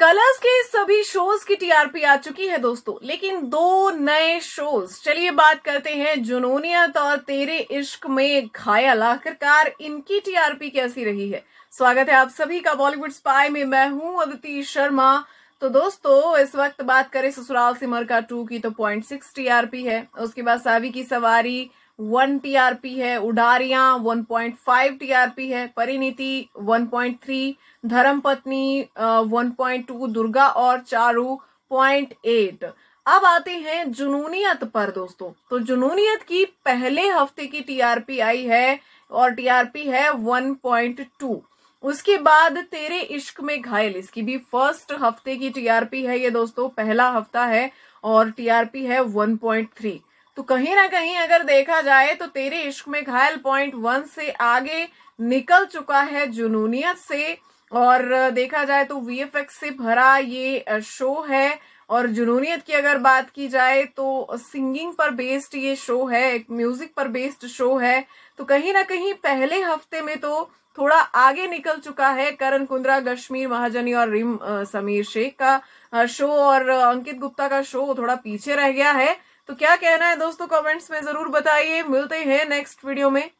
colours के सभी shows की टीआरपी आ चुकी है दोस्तों लेकिन दो नए शोज चलिए बात करते हैं जुनूनियत और तेरे इश्क में घायल आखिरकार इनकी टीआरपी कैसी रही है स्वागत है आप सभी का बॉलीवुड स्पाई में मैं हूं अदिति शर्मा तो दोस्तों इस वक्त बात करें ससुराल सिमर का टू की तो पॉइंट सिक्स टीआरपी है उसके बाद सावी की सवारी वन टीआरपी है Udaariyaan one point five TRP है Parineeti one point two Durga और चारू एट अब आते हैं जुनूनियत पर दोस्तों तो जुनूनियत की पहले हफ्ते की टीआरपी आई है और टीआरपी है 1.2 उसके बाद तेरे इश्क में घायल इसकी भी फर्स्ट हफ्ते की टीआरपी है ये दोस्तों पहला हफ्ता है और टीआरपी है 1.3 तो कहीं ना कहीं अगर देखा जाए तो तेरे इश्क में घायल पॉइंट वन से आगे निकल चुका है जुनूनियत से और देखा जाए तो वीएफएक्स से भरा ये शो है और जुनूनियत की अगर बात की जाए तो सिंगिंग पर बेस्ड ये शो है एक म्यूजिक पर बेस्ड शो है तो कहीं ना कहीं पहले हफ्ते में तो थोड़ा आगे निकल चुका है करण कुंद्रा कश्मीर महाजनी और रिम समीर शेख का शो और अंकित गुप्ता का शो थोड़ा पीछे रह गया है तो क्या कहना है दोस्तों कमेंट्स में जरूर बताइए मिलते हैं नेक्स्ट वीडियो में